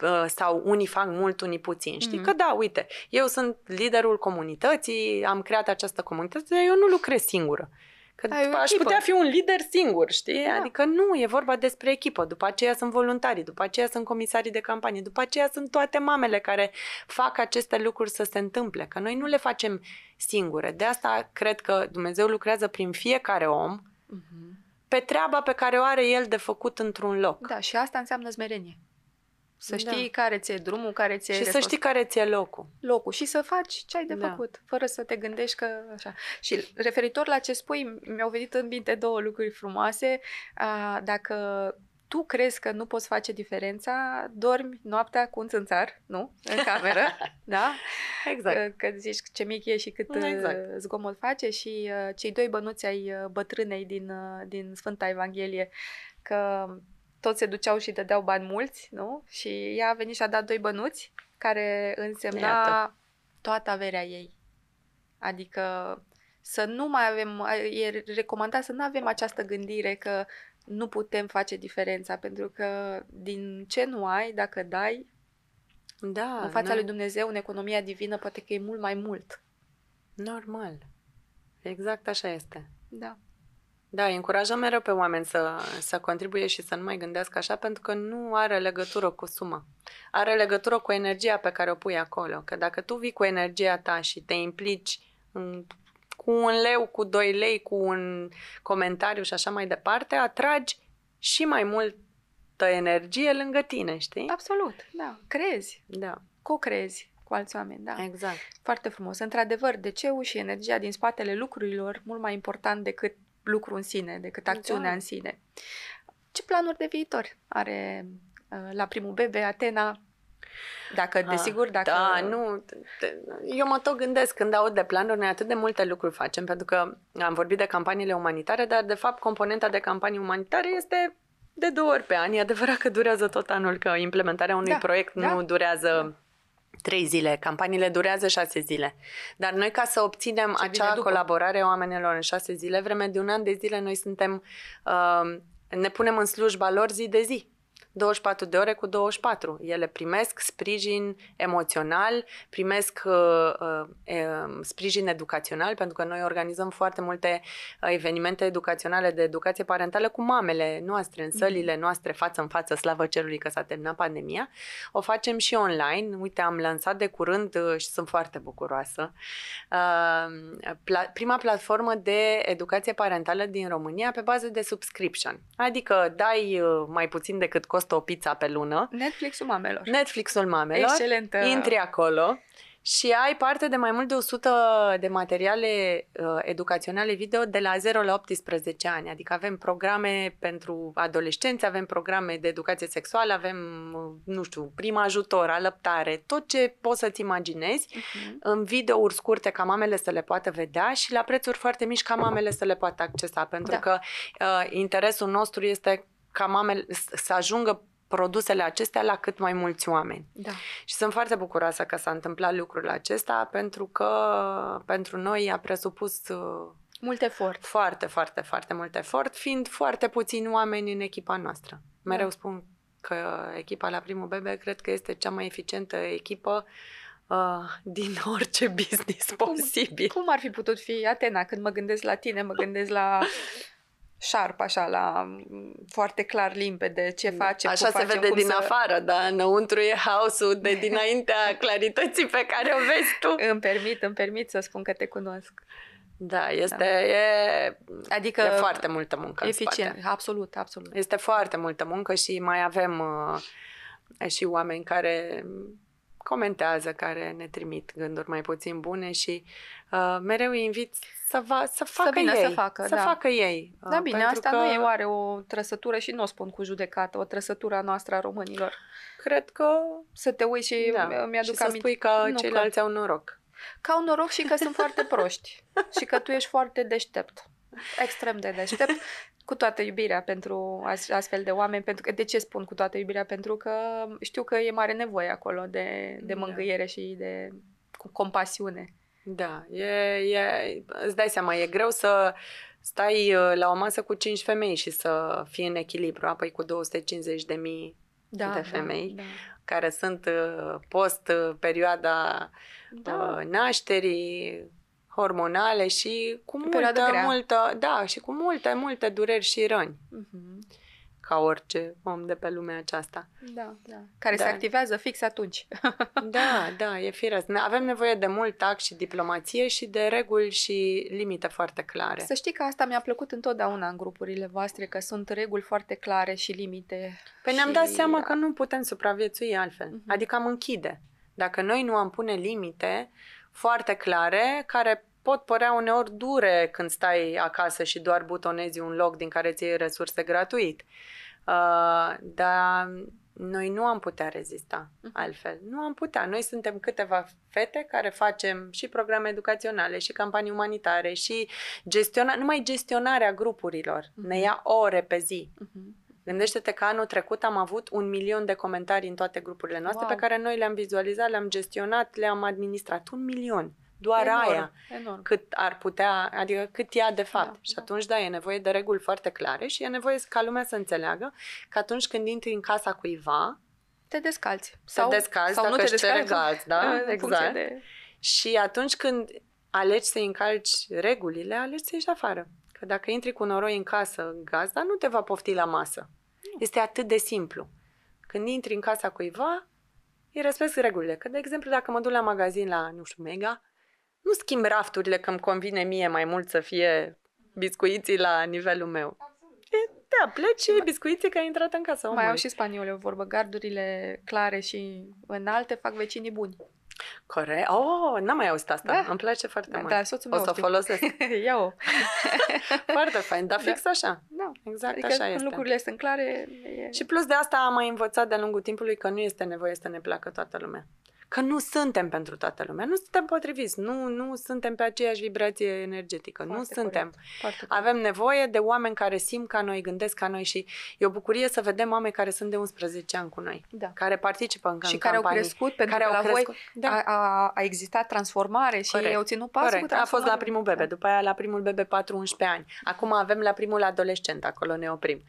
uh, sau unii fac mult, unii puțin. Știi mm-hmm. că da, uite, eu sunt liderul comunității, am creat această comunitate, dar eu nu lucrez singură. Că Ai aș putea fi un lider singur, știi? Da. Adică nu, e vorba despre echipă. După aceea sunt voluntarii, după aceea sunt comisarii de campanie, după aceea sunt toate mamele care fac aceste lucruri să se întâmple. Că noi nu le facem singure. De asta cred că Dumnezeu lucrează prin fiecare om uh-huh. pe treaba pe care o are el de făcut într-un loc. Da, și asta înseamnă smerenie. Să da. știi da. care ți-e drumul, care ți-e... Și să știi care ți-e locul. Locul. Și să faci ce ai de da. făcut, fără să te gândești că... așa. Și referitor la ce spui, mi-au venit în minte două lucruri frumoase. Dacă tu crezi că nu poți face diferența, dormi noaptea cu un țânțar, nu? În cameră, da? Exact. Că zici ce mic e și cât da, exact. Uh, zgomot face și uh, cei doi bănuți ai uh, bătrânei din, din Sfânta Evanghelie că toți se duceau și dădeau bani mulți, nu? Și ea a venit și a dat doi bănuți, care însemna Iată. toată averea ei. Adică să nu mai avem, e recomandat să nu avem această gândire că nu putem face diferența, pentru că din ce nu ai, dacă dai, da, în fața lui Dumnezeu, în economia divină, poate că e mult mai mult. Normal. Exact așa este. Da. Da, încurajăm mereu pe oameni să, să contribuie și să nu mai gândească așa, pentru că nu are legătură cu suma. Are legătură cu energia pe care o pui acolo. Că dacă tu vii cu energia ta și te implici în, cu un leu, cu doi lei, cu un comentariu și așa mai departe, atragi și mai multă energie lângă tine, știi? Absolut, da. Crezi. Da. Co-crezi cu alți oameni, da. Exact. Foarte frumos. Într-adevăr, de ce și energia din spatele lucrurilor, mult mai important decât lucru în sine, decât da. acțiunea da. în sine. Ce planuri de viitor are uh, la primul bebe Atena? Dacă, ah, desigur, dacă... Da, nu, eu mă tot gândesc când aud de planuri, noi atât de multe lucruri facem, pentru că am vorbit de campaniile umanitare, dar de fapt componenta de campanii umanitare este de două ori pe an. E adevărat că durează tot anul, că implementarea unui da, proiect da. nu durează da. Trei zile. Campaniile durează șase zile. Dar noi ca să obținem Ce acea colaborare oamenilor în șase zile, vreme de un an de zile, noi suntem, uh, ne punem în slujba lor zi de zi. 24 de ore cu 24. Ele primesc sprijin emoțional, primesc uh, uh, um, sprijin educațional, pentru că noi organizăm foarte multe uh, evenimente educaționale de educație parentală cu mamele noastre, în mhm. sălile noastre, față în față, slavă cerului că s-a terminat pandemia. O facem și online. Uite, am lansat de curând uh, și sunt foarte bucuroasă. Uh, pla- prima platformă de educație parentală din România pe bază de subscription. Adică dai uh, mai puțin decât cost costă o pizza pe lună. Netflixul mamelor. Netflixul mamelor. Excelentă. Intri acolo și ai parte de mai mult de 100 de materiale uh, educaționale video de la 0 la 18 ani. Adică avem programe pentru adolescenți, avem programe de educație sexuală, avem, uh, nu știu, prim ajutor, alăptare, tot ce poți să-ți imaginezi uh-huh. în videouri scurte ca mamele să le poată vedea și la prețuri foarte mici ca mamele să le poată accesa. Pentru da. că uh, interesul nostru este ca mamele să ajungă produsele acestea la cât mai mulți oameni. Da. Și sunt foarte bucuroasă că s-a întâmplat lucrul acesta pentru că pentru noi a presupus uh, mult efort. Foarte, foarte, foarte mult efort, fiind foarte puțini oameni în echipa noastră. Mereu da. spun că echipa la primul bebe cred că este cea mai eficientă echipă uh, din orice business cum, posibil. Cum ar fi putut fi Atena? Când mă gândesc la tine, mă gândesc la sharp, așa, la mm, foarte clar, limpede, ce da. face, Așa se facem, vede din să... afară, dar înăuntru e haosul de dinaintea clarității pe care o vezi tu. îmi permit, îmi permit să spun că te cunosc. Da, este da. E, adică e foarte multă muncă. Eficient, în spate. absolut, absolut. Este foarte multă muncă și mai avem uh, și oameni care comentează, care ne trimit gânduri mai puțin bune și uh, mereu invit să, va, să facă să vină ei. Să facă, să da. facă ei. Da, ah, bine, asta că... nu e oare o trăsătură și nu o spun cu judecată, o trăsătură a noastră a românilor. Cred că să te uiți și da. mi-aduc și aminte. să spui că nu, ceilalți că... au noroc. Ca un noroc și că sunt foarte proști și că tu ești foarte deștept. Extrem de deștept, cu toată iubirea pentru astfel de oameni. Pentru că, de ce spun cu toată iubirea? Pentru că știu că e mare nevoie acolo de, de da. mângâiere și de cu compasiune. Da, e, e, îți dai seama, e greu să stai uh, la o masă cu cinci femei și să fii în echilibru, apoi cu 250 de mii da, de da, femei da, da. care sunt uh, post uh, perioada da. nașterii hormonale și cu multă, multă, da, și cu multe, multe dureri și răni. Uh-huh ca orice om de pe lumea aceasta. Da, da. Care da. se activează fix atunci. da, da, e firesc. Avem nevoie de mult tact și diplomație și de reguli și limite foarte clare. Să știi că asta mi-a plăcut întotdeauna în grupurile voastre, că sunt reguli foarte clare și limite. Păi și... ne-am dat seama că da. nu putem supraviețui altfel. Uh-huh. Adică am închide. Dacă noi nu am pune limite foarte clare, care pot părea uneori dure când stai acasă și doar butonezi un loc din care ți iei resurse gratuit. Uh, dar noi nu am putea rezista mm-hmm. altfel. Nu am putea. Noi suntem câteva fete care facem și programe educaționale, și campanii umanitare, și gestiona- numai gestionarea grupurilor. Uh-huh. Ne ia ore pe zi. Uh-huh. Gândește-te că anul trecut am avut un milion de comentarii în toate grupurile noastre wow. pe care noi le-am vizualizat, le-am gestionat, le-am administrat. Un milion doar enorm, aia enorm. cât ar putea, adică cât ea de fapt. Da, și da. atunci, da. e nevoie de reguli foarte clare și e nevoie ca lumea să înțeleagă că atunci când intri în casa cuiva, te descalți. Sau, te descalți sau dacă nu te descalzi, da? Exact. De... Și atunci când alegi să încalci regulile, alegi să ieși afară. Că dacă intri cu noroi în casă, gazda nu te va pofti la masă. Nu. Este atât de simplu. Când intri în casa cuiva, îi respect regulile. Că, de exemplu, dacă mă duc la magazin la, nu știu, Mega, nu schimb rafturile că îmi convine mie mai mult să fie biscuiții la nivelul meu. E, da, pleci biscuiții că ai intrat în casă. Omul. Mai au și spaniole o vorbă, gardurile clare și înalte fac vecinii buni. Core, Oh, n-am mai auzit asta. Da. Îmi place foarte da, mult. Da, soțul meu o să o folosesc. Ia-o. foarte fain, dar da. fix da. așa. Da. Exact adică așa este. lucrurile sunt clare. E... Și plus de asta am mai învățat de-a lungul timpului că nu este nevoie să ne placă toată lumea că nu suntem pentru toată lumea, nu suntem potriviți, nu, nu suntem pe aceeași vibrație energetică, Foarte nu corect. suntem. Foarte Avem nevoie de oameni care simt ca noi, gândesc ca noi și e o bucurie să vedem oameni care sunt de 11 ani cu noi, da. care participă campanii. și care au crescut, pentru care că au crescut. voi da. a, a existat transformare și corect. au ținut pasul corect. cu A fost la primul bebe, da. după aia la primul bebe 4-11 ani. Acum avem la primul adolescent, acolo ne oprim.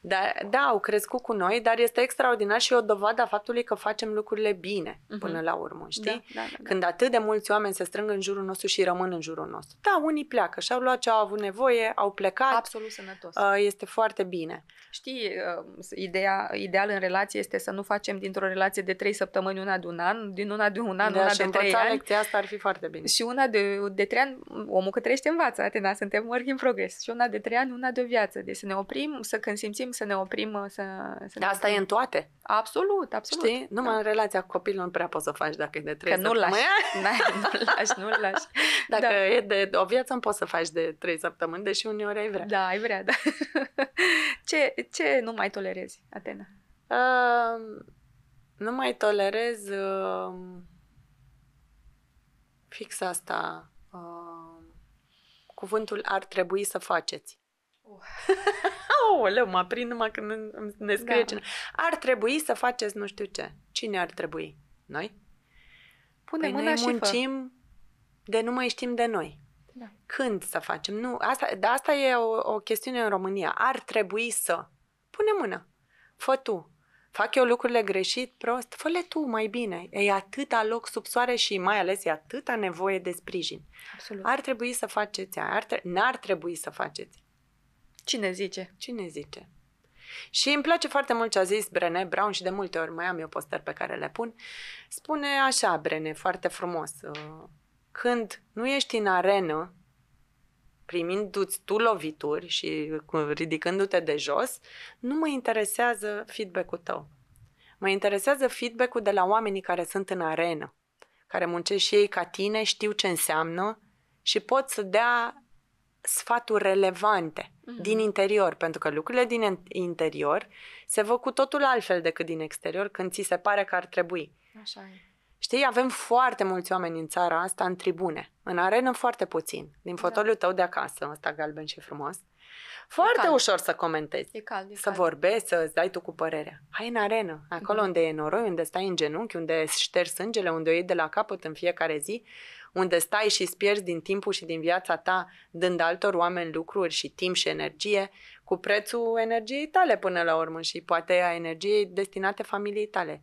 Da, da, au crescut cu noi, dar este extraordinar și o dovadă a faptului că facem lucrurile bine uh-huh. până la urmă, știi? Da, da, da, da. Când atât de mulți oameni se strâng în jurul nostru și rămân în jurul nostru. Da, unii pleacă și-au luat ce au avut nevoie, au plecat. Absolut sănătos. Uh, este foarte bine. Știi, uh, ideea, ideal în relație este să nu facem dintr-o relație de trei săptămâni una de un an, din una de un an, de una de trei ani. lecția asta ar fi foarte bine. Și una de, de trei ani, omul că trăiește învață, Atena, suntem work in progress. Și una de trei ani, una de o viață. Deci să ne oprim, să când simțim să ne oprim, uh, să... să Dar asta oprim. e în toate. Absolut, absolut. Știi? Numai da. în relația cu copilul nu prea poți să faci dacă e de trei Că nu-l lași. Da, nu-l lași, nu-l lași. Dacă da. e de o viață, nu poți să faci de trei săptămâni, deși uneori ai vrea. Da, ai vrea, da. ce, ce nu mai tolerezi, Atena? Uh, nu mai tolerez uh, fix asta. Uh, cuvântul ar trebui să faceți. Uh oh, leu, mă prind numai când ne da. scrie da. cine. Ar trebui să faceți nu știu ce. Cine ar trebui? Noi? Pune păi mâna noi și muncim fă. de nu mai știm de noi. Da. Când să facem? Nu, asta, de asta e o, o chestiune în România. Ar trebui să. Pune mâna. Fă tu. Fac eu lucrurile greșit, prost? fă tu mai bine. E atâta loc sub soare și mai ales e atâta nevoie de sprijin. Absolut. Ar trebui să faceți aia. Ar tre- n-ar trebui să faceți. Cine zice? Cine zice? Și îmi place foarte mult ce a zis Brené Brown și de multe ori mai am eu postări pe care le pun. Spune așa, Brené, foarte frumos. Uh, când nu ești în arenă, primindu-ți tu lovituri și ridicându-te de jos, nu mă interesează feedback-ul tău. Mă interesează feedback-ul de la oamenii care sunt în arenă, care muncesc și ei ca tine, știu ce înseamnă și pot să dea sfaturi relevante uh-huh. din interior, pentru că lucrurile din interior se văd cu totul altfel decât din exterior când ți se pare că ar trebui. Așa e. Știi, avem foarte mulți oameni în țara asta în tribune, în arenă foarte puțin, din da. fotoliul da. tău de acasă, ăsta galben și frumos. Foarte e cald. ușor să comentezi, e cald, e să vorbești, să dai tu cu părerea. Hai în arenă, acolo mm-hmm. unde e noroi, unde stai în genunchi, unde ștergi sângele, unde o iei de la capăt în fiecare zi, unde stai și îți pierzi din timpul și din viața ta, dând altor oameni lucruri și timp și energie, cu prețul energiei tale până la urmă și poate a energiei destinate familiei tale.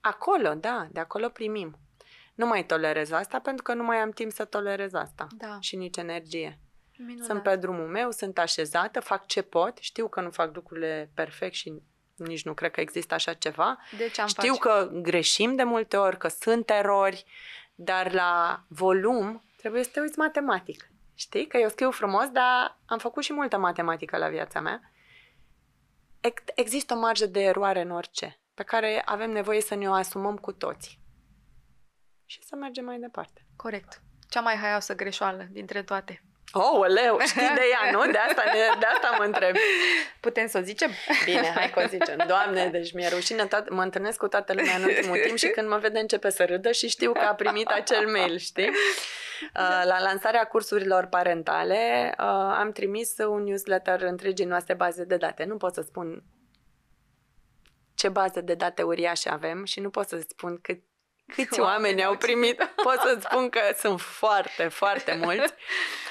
Acolo, da, de acolo primim. Nu mai tolerez asta pentru că nu mai am timp să tolerez asta da. și nici energie. Minunat. Sunt pe drumul meu, sunt așezată, fac ce pot, știu că nu fac lucrurile perfect și nici nu cred că există așa ceva. Deci am Știu face. că greșim de multe ori, că sunt erori, dar la volum trebuie să te uiți matematic. Știi? Că eu scriu frumos, dar am făcut și multă matematică la viața mea. Există o marjă de eroare în orice, pe care avem nevoie să ne o asumăm cu toți. Și să mergem mai departe. Corect. Cea mai haioasă greșoală dintre toate. Oh, leu, știi de ea, nu? De asta, ne, de asta mă întreb. Putem să o zicem? Bine, hai că o zicem. Doamne, deci mi-e rușine, mă întâlnesc cu toată lumea în ultimul timp și când mă vede începe să râdă și știu că a primit acel mail, știi? Da. Uh, la lansarea cursurilor parentale uh, am trimis un newsletter întregii noastre baze de date. Nu pot să spun ce bază de date uriașe avem și nu pot să spun cât Câți oameni au primit? Pot să spun că sunt foarte, foarte mulți.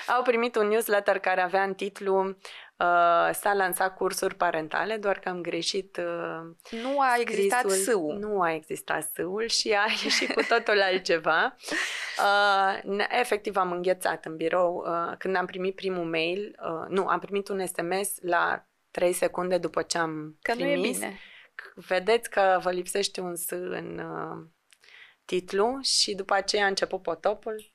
Au primit un newsletter care avea în titlu Uh, s-a lansat cursuri parentale, doar că am greșit. Uh, nu a existat scrisul, Nu a existat sâul și a ieșit cu totul altceva. Uh, efectiv am înghețat în birou uh, când am primit primul mail, uh, nu, am primit un SMS la 3 secunde după ce am că trimis. nu e bine. Vedeți că vă lipsește un S în uh, titlu și după aceea a început potopul.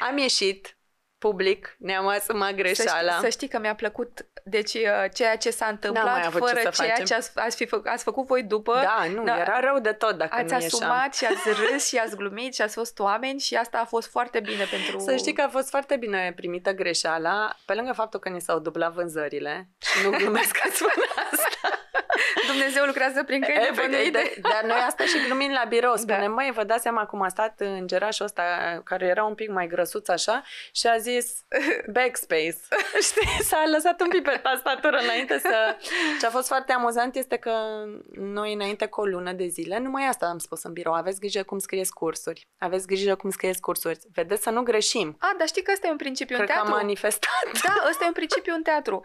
Am ieșit public, ne-am asumat greșeala. Să știi, să știi că mi-a plăcut deci uh, ceea ce s-a întâmplat fără ce ceea ce ați, ați, fi făc, ați făcut voi după. Da, nu, da, era rău de tot dacă Ați nu asumat și ați râs și ați glumit și ați fost oameni și asta a fost foarte bine pentru... Să știi că a fost foarte bine primită greșeala, pe lângă faptul că ni s-au dublat vânzările și nu glumesc că spun asta. Dumnezeu lucrează prin câini Evident, de, Dar noi asta și glumim la birou. Spunem, da. măi, vă dați seama cum a stat în gerașul ăsta, care era un pic mai grăsuț așa, și a zis backspace. Știi, s-a lăsat un pic pe tastatură înainte să... Ce a fost foarte amuzant este că noi înainte cu o lună de zile, numai asta am spus în birou, aveți grijă cum scrieți cursuri, aveți grijă cum scrieți cursuri, vedeți să nu greșim. A, dar știi că ăsta e un principiu Cred în teatru. Că am manifestat. Da, ăsta e un principiu în teatru.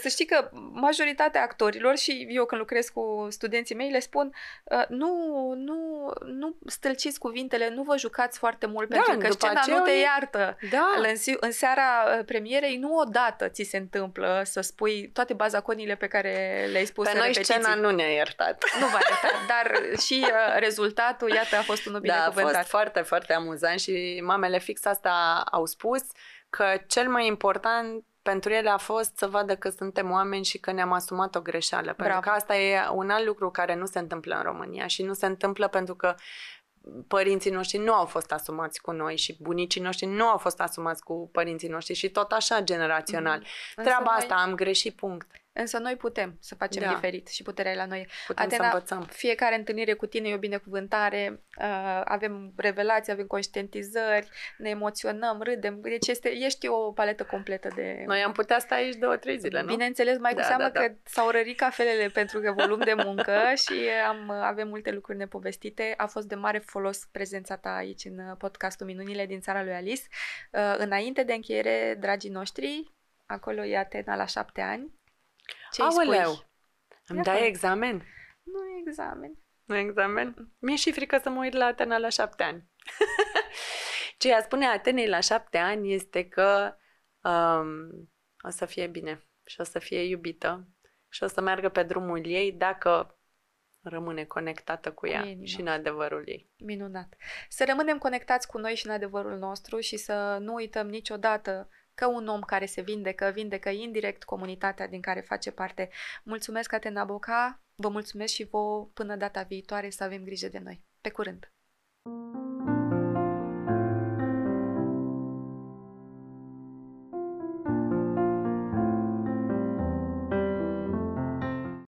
Să știi că majoritatea actorilor și eu când lucrez cu studenții mei, le spun ă, nu, nu, nu stâlciți cuvintele, nu vă jucați foarte mult da, pentru că scena nu te e... iartă. Da. În, în seara ă, premierei nu odată ți se întâmplă să spui toate bazaconile pe care le-ai spus Pe noi repetiții. scena nu ne-a iertat. Nu va a dar și ă, rezultatul, iată, a fost un binecuvântat. Da, a fost foarte, foarte amuzant și mamele fix asta au spus că cel mai important pentru ele a fost să vadă că suntem oameni și că ne-am asumat o greșeală. Bravo. Pentru că asta e un alt lucru care nu se întâmplă în România și nu se întâmplă pentru că părinții noștri nu au fost asumați cu noi și bunicii noștri nu au fost asumați cu părinții noștri și tot așa generațional. Mm-hmm. Treaba asta am greșit, punct. Însă noi putem să facem da. diferit și puterea e la noi. Putem Atena, să învățăm. Fiecare întâlnire cu tine e o binecuvântare, uh, avem revelații, avem conștientizări, ne emoționăm, râdem. Deci este, ești o paletă completă de... Noi am putea sta aici două, trei zile, nu? Bineînțeles, mai da, cu seamă da, da. că s-au rărit cafelele pentru că volum de muncă și am, avem multe lucruri nepovestite. A fost de mare folos prezența ta aici în podcastul Minunile din țara lui Alice. Uh, înainte de încheiere, dragii noștri, acolo e Atena la șapte ani ce Aoleu, spui? îmi dai examen? Nu e examen. Nu e examen? Mi-e și frică să mă uit la Atena la șapte ani. Ce a spune Atenei la șapte ani este că um, o să fie bine și o să fie iubită și o să meargă pe drumul ei dacă rămâne conectată cu ea Minunat. și în adevărul ei. Minunat. Să rămânem conectați cu noi și în adevărul nostru și să nu uităm niciodată că un om care se vindecă, vindecă indirect comunitatea din care face parte. Mulțumesc, Atena Boca, vă mulțumesc și vouă până data viitoare să avem grijă de noi. Pe curând! thank you